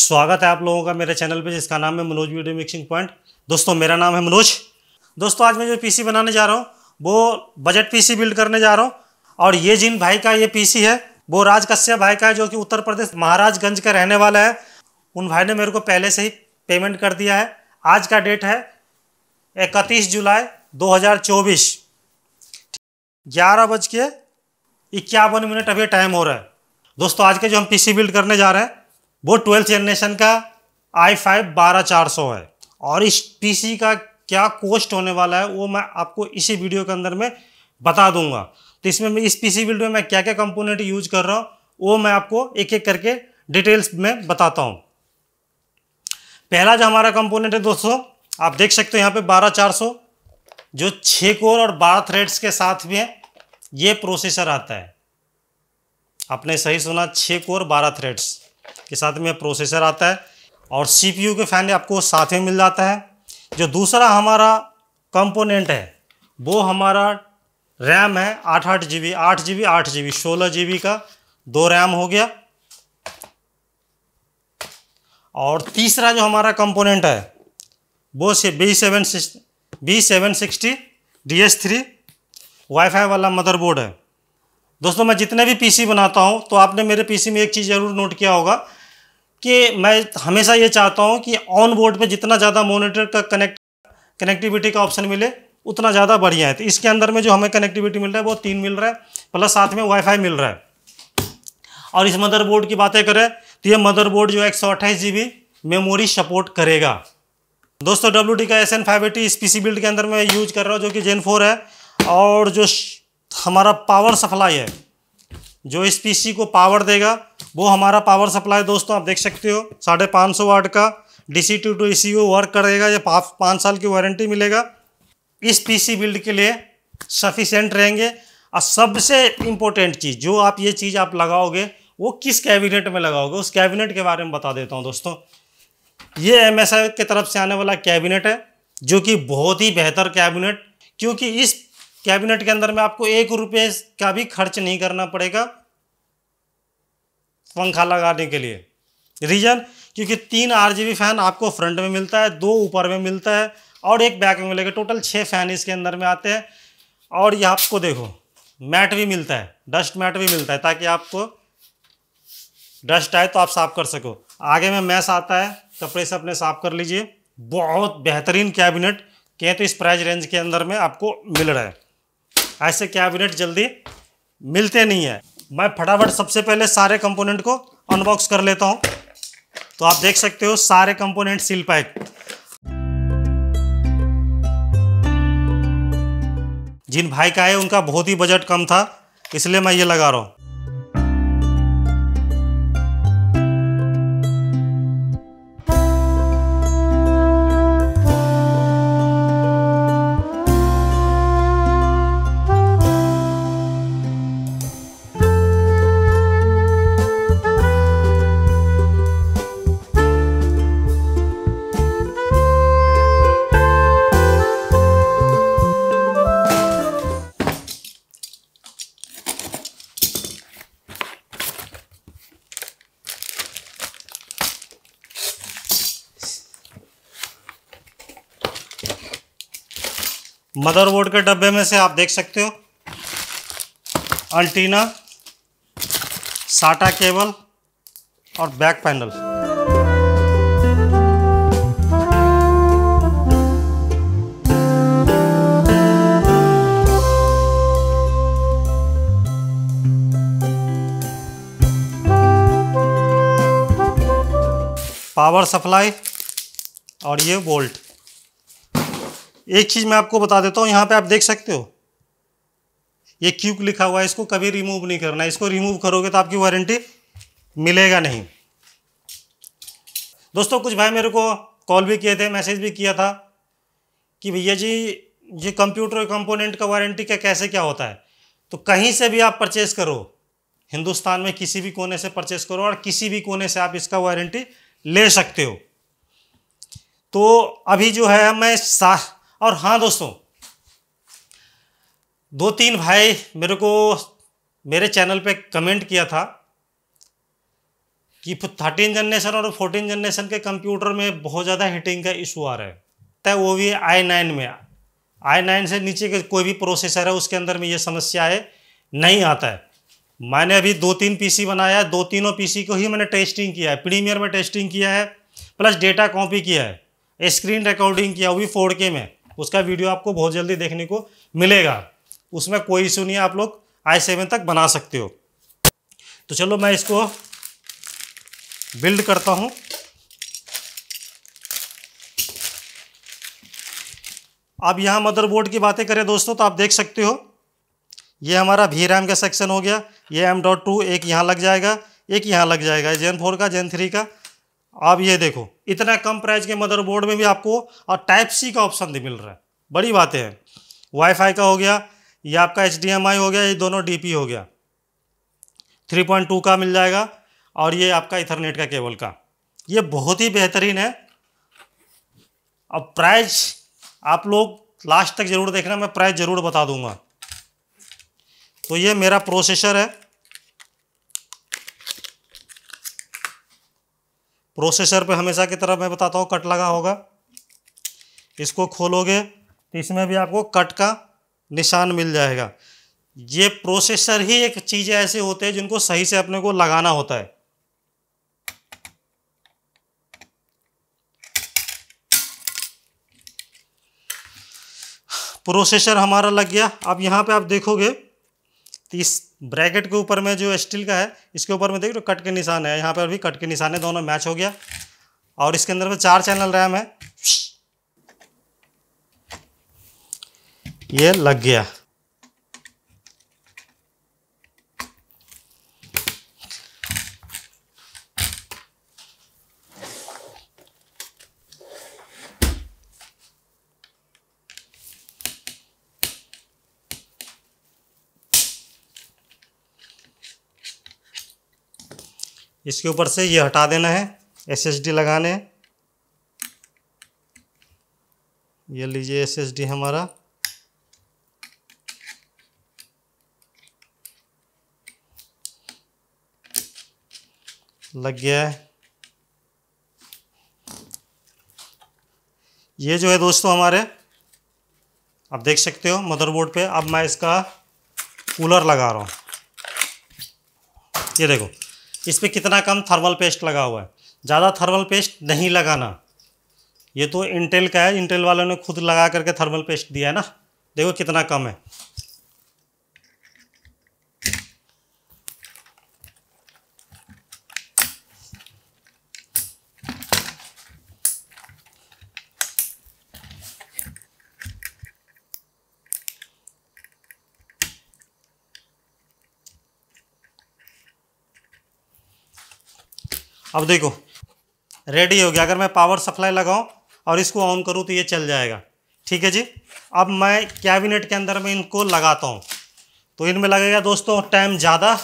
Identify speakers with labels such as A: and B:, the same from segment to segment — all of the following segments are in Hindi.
A: स्वागत है आप लोगों का मेरे चैनल पे जिसका नाम है मनोज वीडियो मिक्सिंग पॉइंट दोस्तों मेरा नाम है मनोज दोस्तों आज मैं जो पीसी बनाने जा रहा हूँ वो बजट पीसी बिल्ड करने जा रहा हूँ और ये जिन भाई का ये पीसी है वो राज कश्यप भाई का है जो कि उत्तर प्रदेश महाराजगंज का रहने वाला है उन भाई ने मेरे को पहले से ही पेमेंट कर दिया है आज का डेट है इकतीस जुलाई दो ग्यारह बज के इक्यावन मिनट अभी टाइम हो रहा है दोस्तों आज के जो हम पी बिल्ड करने जा रहे हैं वो ट्वेल्थ जनरेशन का आई फाइव बारह चार सौ है और इस पीसी का क्या कोस्ट होने वाला है वो मैं आपको इसी वीडियो के अंदर में बता दूंगा तो इसमें मैं इस पीसी बिल्ड में मैं क्या क्या कंपोनेंट यूज कर रहा हूँ वो मैं आपको एक एक करके डिटेल्स में बताता हूँ पहला जो हमारा कंपोनेंट है दोस्तों आप देख सकते हो यहाँ पे बारह चार सौ जो छः कोर और बारह थ्रेड्स के साथ भी है ये प्रोसेसर आता है आपने सही सुना छः कोर बारह थ्रेड्स के साथ में प्रोसेसर आता है और सीपीयू के फैन आपको साथ में मिल जाता है जो दूसरा हमारा कंपोनेंट है वो हमारा रैम है आठ आठ जी बी आठ जी बी आठ जी बी सोलह जी बी का दो रैम हो गया और तीसरा जो हमारा कंपोनेंट है वो से B seven B seven sixty D S three wifi वाला मदरबोर्ड है दोस्तों मैं जितने भी पीसी बनाता हूँ तो आपने मेरे पीसी में एक चीज़ ज़रूर नोट किया होगा कि मैं हमेशा ये चाहता हूँ कि ऑन बोर्ड पे जितना ज़्यादा मॉनिटर का कनेक्ट कनेक्टिविटी का ऑप्शन मिले उतना ज़्यादा बढ़िया है तो इसके अंदर में जो हमें कनेक्टिविटी मिल रहा है वो तीन मिल रहा है प्लस साथ में वाईफाई मिल रहा है और इस मदरबोर्ड की बातें करें तो ये मदरबोर्ड जो है एक सौ मेमोरी सपोर्ट करेगा दोस्तों डब्ल्यू का एस एन फाइव एटी इस पी बिल्ड के अंदर मैं यूज कर रहा हूँ जो कि जेन फोर है और जो हमारा पावर सप्लाई है जो इस पीसी को पावर देगा वो हमारा पावर सप्लाई दोस्तों आप देख सकते हो साढ़े पाँच सौ वाट का D C to to E C work करेगा या पाँच साल की वारंटी मिलेगा इस पीसी बिल्ड के लिए सफिशेंट रहेंगे और सबसे इम्पोर्टेंट चीज़ जो आप ये चीज़ आप लगाओगे वो किस कैबिनेट में लगाओगे उस कैबिनेट के बारे में बता देता हूँ दोस्तों ये एम एस आई की तरफ से आने वाला कैबिनेट है जो कि बहुत ही बेहतर कैबिनेट क्योंकि इस कैबिनेट के अंदर में आपको एक रुपये का भी खर्च नहीं करना पड़ेगा पंखा लगाने के लिए रीज़न क्योंकि तीन आरजीबी फैन आपको फ्रंट में मिलता है दो ऊपर में मिलता है और एक बैक में मिलेगा टोटल छः फैन इसके अंदर में आते हैं और ये आपको देखो मैट भी मिलता है डस्ट मैट भी मिलता है ताकि आपको डस्ट आए तो आप साफ़ कर सको आगे में मैस आता है कपड़े से अपने साफ़ कर लीजिए बहुत बेहतरीन कैबिनेट कहें तो इस प्राइस रेंज के अंदर में आपको मिल रहा है ऐसे कैबिनेट जल्दी मिलते नहीं है मैं फटाफट सबसे पहले सारे कंपोनेंट को अनबॉक्स कर लेता हूं तो आप देख सकते हो सारे कंपोनेंट सील पैक जिन भाई का है उनका बहुत ही बजट कम था इसलिए मैं ये लगा रहा हूं मदरबोर्ड के डब्बे में से आप देख सकते हो अल्टीना साटा केबल और बैक पैनल पावर सप्लाई और ये बोल्ट एक चीज़ मैं आपको बता देता हूँ यहाँ पे आप देख सकते हो ये क्यूक लिखा हुआ है इसको कभी रिमूव नहीं करना इसको रिमूव करोगे तो आपकी वारंटी मिलेगा नहीं दोस्तों कुछ भाई मेरे को कॉल भी किए थे मैसेज भी किया था कि भैया जी ये कंप्यूटर कंपोनेंट का वारंटी का कैसे क्या होता है तो कहीं से भी आप परचेस करो हिंदुस्तान में किसी भी कोने से परचेस करो और किसी भी कोने से आप इसका वारंटी ले सकते हो तो अभी जो है मैं सा और हाँ दोस्तों दो तीन भाई मेरे को मेरे चैनल पे कमेंट किया था कि थर्टीन जनरेशन और फोर्टीन जनरेशन के कंप्यूटर में बहुत ज़्यादा हीटिंग का इशू आ रहा है तय वो भी आई नाइन में आई नाइन से नीचे के कोई भी प्रोसेसर है उसके अंदर में ये समस्या है नहीं आता है मैंने अभी दो तीन पीसी बनाया है दो तीनों पीसी को ही मैंने टेस्टिंग किया है प्रीमियर में टेस्टिंग किया है प्लस डेटा कॉपी किया है स्क्रीन रिकॉर्डिंग किया वो भी फोर में उसका वीडियो आपको बहुत जल्दी देखने को मिलेगा उसमें कोई इशू नहीं है आप लोग आई सेवन तक बना सकते हो तो चलो मैं इसको बिल्ड करता हूँ अब यहाँ मदरबोर्ड की बातें करें दोस्तों तो आप देख सकते हो ये हमारा भी रैम का सेक्शन हो गया ये एम डॉट टू एक यहाँ लग जाएगा एक यहाँ लग जाएगा जेन फोर का जेन थ्री का आप ये देखो इतना कम प्राइस के मदरबोर्ड में भी आपको और टाइप सी का ऑप्शन भी मिल रहा है बड़ी बातें हैं वाईफाई का हो गया ये आपका एच हो गया ये दोनों डी हो गया 3.2 का मिल जाएगा और ये आपका इथरनेट का केबल का ये बहुत ही बेहतरीन है अब प्राइस आप लोग लास्ट तक ज़रूर देखना मैं प्राइस ज़रूर बता दूंगा तो ये मेरा प्रोसेसर है प्रोसेसर पे हमेशा की तरह मैं बताता हूँ कट लगा होगा इसको खोलोगे तो इसमें भी आपको कट का निशान मिल जाएगा ये प्रोसेसर ही एक चीज ऐसे होते हैं जिनको सही से अपने को लगाना होता है प्रोसेसर हमारा लग गया अब यहाँ पे आप देखोगे तो इस ब्रैकेट के ऊपर में जो स्टील का है इसके ऊपर में देख रहे तो कट के निशान है यहाँ पर भी कट के निशान है दोनों मैच हो गया और इसके अंदर में चार चैनल रैम है ये लग गया इसके ऊपर से ये हटा देना है एस एस डी लगाने ये लीजिए एस एस डी हमारा लग गया है ये जो है दोस्तों हमारे आप देख सकते हो मदरबोर्ड पे अब मैं इसका कूलर लगा रहा हूँ ये देखो इस पर कितना कम थर्मल पेस्ट लगा हुआ है ज़्यादा थर्मल पेस्ट नहीं लगाना ये तो इंटेल का है इंटेल वालों ने खुद लगा करके थर्मल पेस्ट दिया है ना देखो कितना कम है अब देखो रेडी हो गया अगर मैं पावर सप्लाई लगाऊं और इसको ऑन करूं तो ये चल जाएगा ठीक है जी अब मैं कैबिनेट के अंदर में इनको लगाता हूं तो इनमें लगेगा दोस्तों टाइम ज़्यादा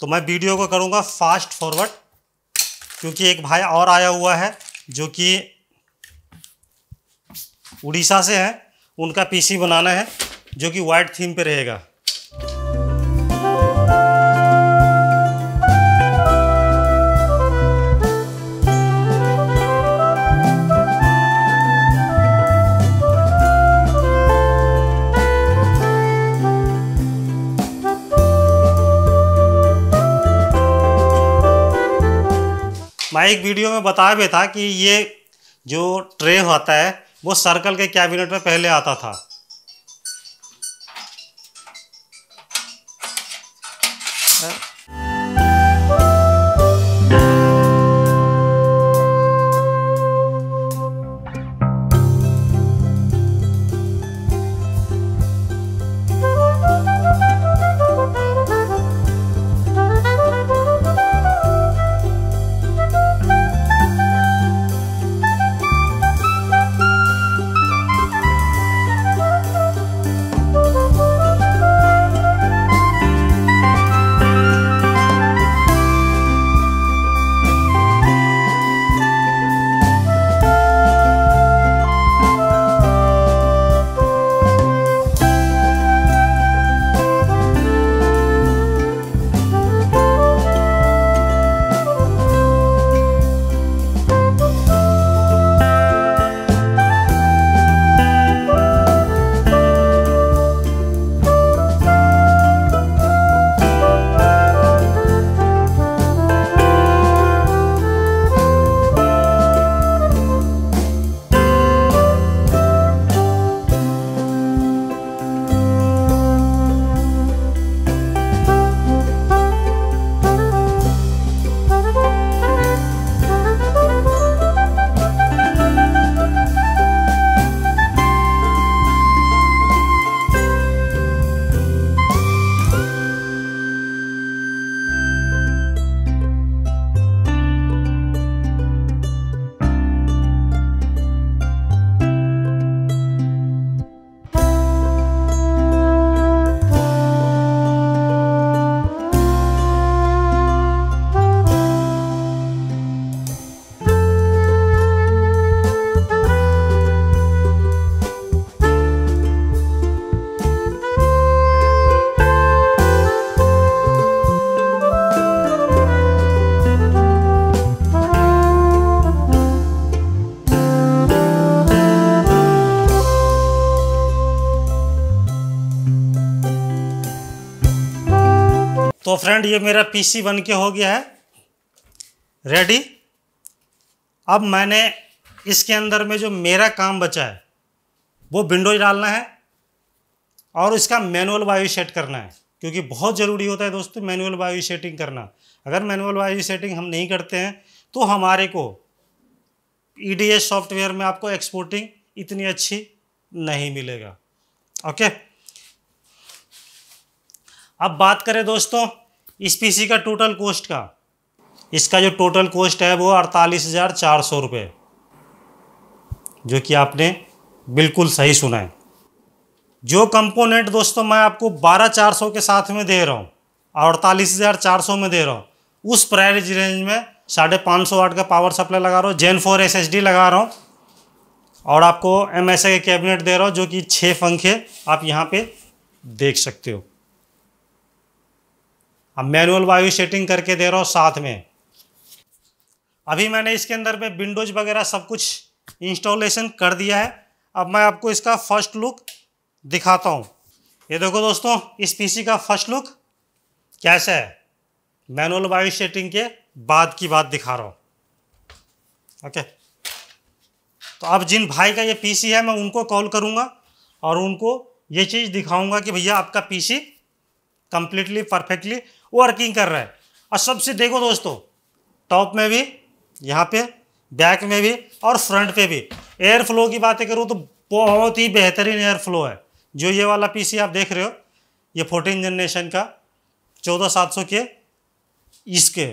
A: तो मैं वीडियो को करूँगा फास्ट फॉरवर्ड क्योंकि एक भाई और आया हुआ है जो कि उड़ीसा से है उनका पीसी बनाना है जो कि वाइट थीम पे रहेगा मैं एक वीडियो में बताया भी था कि ये जो ट्रे होता है वो सर्कल के कैबिनेट में पहले आता था तो फ्रेंड ये मेरा पीसी बन के हो गया है रेडी अब मैंने इसके अंदर में जो मेरा काम बचा है वो विंडोज डालना है और इसका मैनुअल वायु सेट करना है क्योंकि बहुत ज़रूरी होता है दोस्तों मैनुअल वायु सेटिंग करना अगर मैनुअल वायु सेटिंग हम नहीं करते हैं तो हमारे को ई e सॉफ्टवेयर में आपको एक्सपोर्टिंग इतनी अच्छी नहीं मिलेगा ओके okay? अब बात करें दोस्तों इस पीसी का टोटल कॉस्ट का इसका जो टोटल कॉस्ट है वो अड़तालीस हज़ार चार सौ रुपये जो कि आपने बिल्कुल सही सुना है जो कंपोनेंट दोस्तों मैं आपको बारह चार सौ के साथ में दे रहा हूँ अड़तालीस हज़ार चार सौ में दे रहा हूँ उस प्राइज रेंज में साढ़े पाँच सौ वाट का पावर सप्लाई लगा रहा हूँ gen four S S D लगा रहा हूँ और आपको एम एस ए के कैबिनेट दे रहा हूँ जो कि छः पंखे आप यहाँ पे देख सकते हो अब मैनुअल वायु सेटिंग करके दे रहा हूँ साथ में अभी मैंने इसके अंदर में विंडोज़ वगैरह सब कुछ इंस्टॉलेशन कर दिया है अब मैं आपको इसका फर्स्ट लुक दिखाता हूँ ये देखो दोस्तों इस पीसी का फर्स्ट लुक कैसा है मैनुअल वायु सेटिंग के बाद की बात दिखा रहा हूँ ओके तो अब जिन भाई का ये पीसी है मैं उनको कॉल करूँगा और उनको ये चीज़ दिखाऊँगा कि भैया आपका पी कंप्लीटली परफेक्टली वर्किंग कर रहा है और सबसे देखो दोस्तों टॉप में भी यहाँ पे बैक में भी और फ्रंट पे भी एयर फ्लो की बातें करूँ तो बहुत ही बेहतरीन एयर फ्लो है जो ये वाला पीसी आप देख रहे हो ये फोर्टीन जनरेशन का चौदह सात सौ के इसके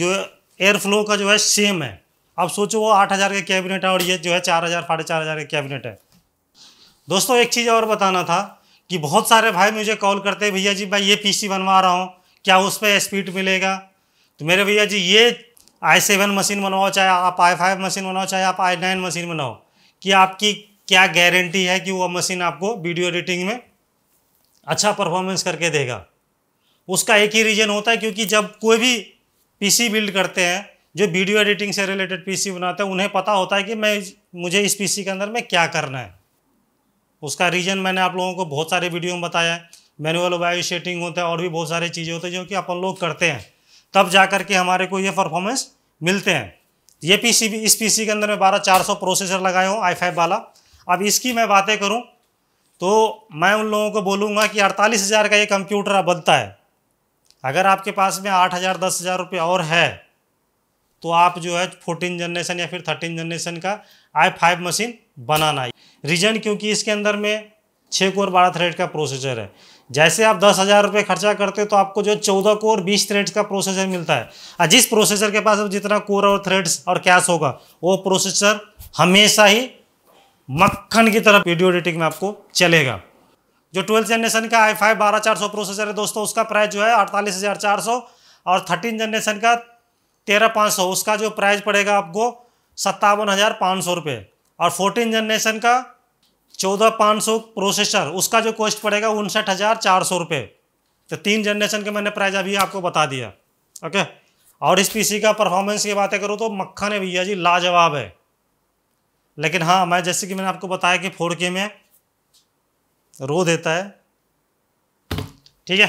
A: जो एयर फ्लो का जो है सेम है आप सोचो वो आठ हज़ार के कैबिनेट है और ये जो है चार हज़ार साढ़े चार हज़ार के कैबिनेट है दोस्तों एक चीज़ और बताना था कि बहुत सारे भाई मुझे कॉल करते हैं भैया जी मैं ये पीसी बनवा रहा हूँ क्या उस पर स्पीड मिलेगा तो मेरे भैया जी ये आई सेवन मशीन बनवाओ चाहे आप आई फाइव मशीन बनाओ चाहे आप आई नाइन मशीन बनाओ कि आपकी क्या गारंटी है कि वो मशीन आपको वीडियो एडिटिंग में अच्छा परफॉर्मेंस करके देगा उसका एक ही रीज़न होता है क्योंकि जब कोई भी पीसी बिल्ड करते हैं जो वीडियो एडिटिंग से रिलेटेड पीसी बनाते हैं उन्हें पता होता है कि मैं मुझे इस पीसी के अंदर में क्या करना है उसका रीज़न मैंने आप लोगों को बहुत सारे वीडियो में बताया है मैनुअल वायु शेटिंग होता है और भी बहुत सारी चीज़ें होती हैं जो कि अपन लोग करते हैं तब जा कर के हमारे को ये परफॉर्मेंस मिलते हैं ये पीसी भी इस पीसी के अंदर मैं बारह चार सौ प्रोसेसर लगाए हूँ आई फाइव वाला अब इसकी मैं बातें करूँ तो मैं उन लोगों को बोलूँगा कि अड़तालीस हज़ार का ये कंप्यूटर बनता है अगर आपके पास में आठ हज़ार दस हज़ार रुपये और है तो आप जो है फोर्टीन जनरेशन या फिर थर्टीन जनरेशन का आई फाइव मशीन बनाना है रीजन क्योंकि इसके अंदर में छः कोर बारह थ्रेड का प्रोसेसर है जैसे आप दस हज़ार रुपये खर्चा करते हो तो आपको जो चौदह कोर बीस थ्रेड्स का प्रोसेसर मिलता है और जिस प्रोसेसर के पास अब जितना कोर और थ्रेड्स और कैश होगा वो प्रोसेसर हमेशा ही मक्खन की तरफ वीडियो एडिटिंग में आपको चलेगा जो ट्वेल्थ जनरेशन का आई फाइव बारह चार सौ प्रोसेसर है दोस्तों उसका प्राइस जो है अड़तालीस हज़ार चार सौ और थर्टीन जनरेशन का तेरह पाँच सौ उसका जो प्राइस पड़ेगा आपको सत्तावन हज़ार पाँच सौ रुपये और फोर्टीन जनरेशन का चौदह पाँच सौ प्रोसेसर उसका जो कॉस्ट पड़ेगा उनसठ हज़ार चार सौ रुपये तो तीन जनरेशन के मैंने प्राइस अभी आपको बता दिया ओके और इस पीसी का परफॉर्मेंस की बातें करूँ तो मक्खन है भैया जी लाजवाब है लेकिन हाँ मैं जैसे कि मैंने आपको बताया कि फोर के में रो देता है ठीक है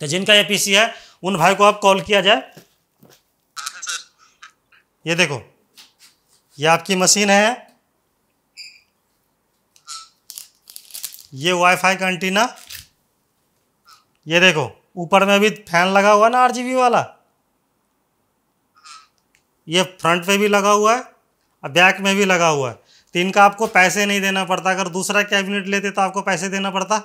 A: तो जिनका ये पीसी है उन भाई को आप कॉल किया जाए ये देखो ये आपकी मशीन है ये वाईफाई का एंटीना ये देखो ऊपर में भी फैन लगा हुआ ना आरजीबी वाला ये फ्रंट पे भी लगा हुआ है और बैक में भी लगा हुआ है तो इनका आपको पैसे नहीं देना पड़ता अगर दूसरा कैबिनेट लेते तो आपको पैसे देना पड़ता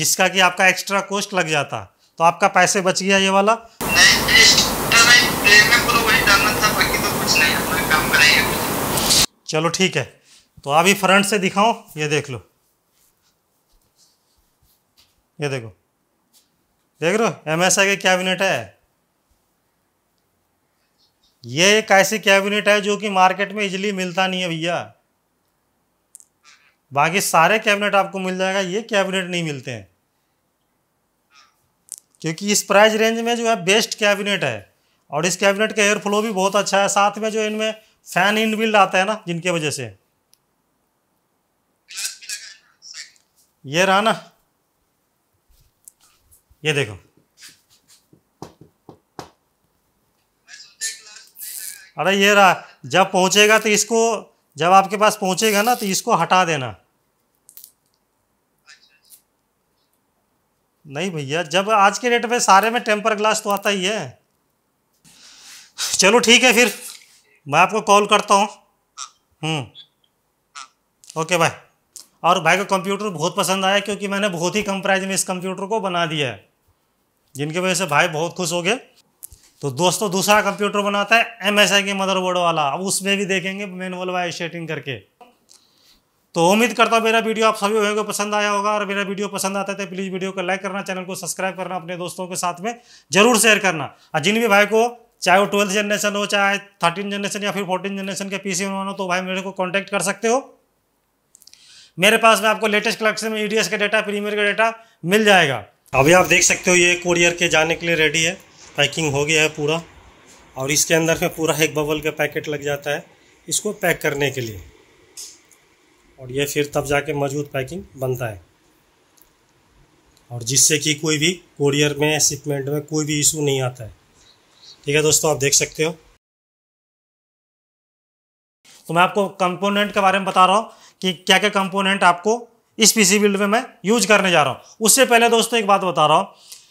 A: जिसका कि आपका एक्स्ट्रा कॉस्ट लग जाता तो आपका पैसे बच गया ये वाला तो चलो ठीक है तो अभी फ्रंट से दिखाओ ये देख लो ये देखो देख रहे हो एम एस आई का कैबिनेट है ये एक ऐसी कैबिनेट है जो कि मार्केट में इजली मिलता नहीं है भैया बाकी सारे कैबिनेट आपको मिल जाएगा ये कैबिनेट नहीं मिलते हैं क्योंकि इस प्राइस रेंज में जो है बेस्ट कैबिनेट है और इस कैबिनेट का एयर फ्लो भी बहुत अच्छा है साथ में जो इनमें फैन इन बिल्ड आता है ना जिनके वजह से ये रहा ना ये देखो अरे ये रहा जब पहुंचेगा तो इसको जब आपके पास पहुंचेगा ना तो इसको हटा देना नहीं भैया जब आज के डेट में सारे में टेम्पर ग्लास तो आता ही है चलो ठीक है फिर मैं आपको कॉल करता हूँ ओके हम्म। भाई और भाई का कंप्यूटर बहुत पसंद आया क्योंकि मैंने बहुत ही कम प्राइस में इस कंप्यूटर को बना दिया है जिनकी वजह से भाई बहुत खुश हो गए तो दोस्तों दूसरा कंप्यूटर बनाता है एम एस आई के मदरबोर्ड वाला अब उसमें भी देखेंगे मेन मैनुअल वाई सेटिंग करके तो उम्मीद करता हूँ मेरा वीडियो आप सभी भाई को पसंद आया होगा और मेरा वीडियो पसंद आता है तो प्लीज़ वीडियो को लाइक करना चैनल को सब्सक्राइब करना अपने दोस्तों के साथ में जरूर शेयर करना और जिन भी भाई को चाहे वो ट्वेल्थ जनरेशन हो चाहे थर्टीन जनरेशन या फिर फोर्टीन जनरेशन के पीसी बनवाना हो तो भाई मेरे को कांटेक्ट कर सकते हो मेरे पास में आपको लेटेस्ट कलेक्शन में ईडीएस का डाटा प्रीमियर का डाटा मिल जाएगा अभी आप देख सकते हो ये कोरियर के जाने के लिए रेडी है पैकिंग हो गया है पूरा और इसके अंदर में पूरा एक बबल का पैकेट लग जाता है इसको पैक करने के लिए और ये फिर तब जाके मजबूत पैकिंग बनता है और जिससे कि कोई भी कोरियर में शिपमेंट में कोई भी इशू नहीं आता है ठीक है दोस्तों आप देख सकते हो तो मैं आपको कंपोनेंट के बारे में बता रहा हूं कि क्या क्या कंपोनेंट आपको इस पीसी बिल्ड में मैं यूज करने जा रहा हूं उससे पहले दोस्तों एक बात बता रहा हूं